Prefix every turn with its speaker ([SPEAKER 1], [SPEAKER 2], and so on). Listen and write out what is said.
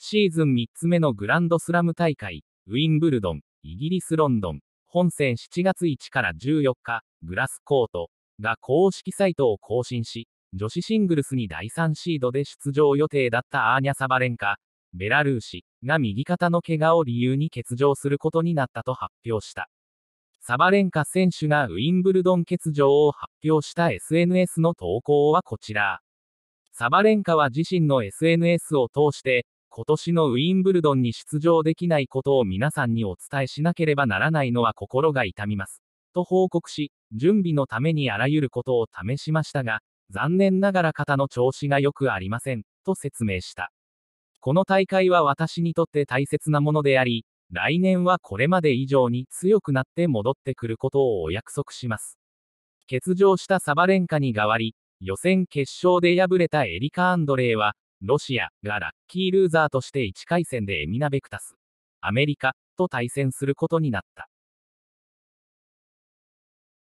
[SPEAKER 1] シーズン3つ目のグランドスラム大会、ウィンブルドン、イギリス・ロンドン、本戦7月1から14日、グラスコートが公式サイトを更新し、女子シングルスに第3シードで出場予定だったアーニャ・サバレンカ、ベラルーシが右肩の怪我を理由に欠場することになったと発表した。サバレンカ選手がウィンブルドン欠場を発表した SNS の投稿はこちら。サバレンカは自身の SNS を通して、今年のウィンブルドンに出場できないことを皆さんにお伝えしなければならないのは心が痛みます。と報告し、準備のためにあらゆることを試しましたが、残念ながら肩の調子が良くありません、と説明した。この大会は私にとって大切なものであり、来年はこれまで以上に強くなって戻ってくることをお約束します。欠場したサバレンカに代わり、予選決勝で敗れたエリカ・アンドレイは、ロシア、がラ、ッキールーザーとして1回戦でエミナベクタス、アメリカ、と対戦することになった。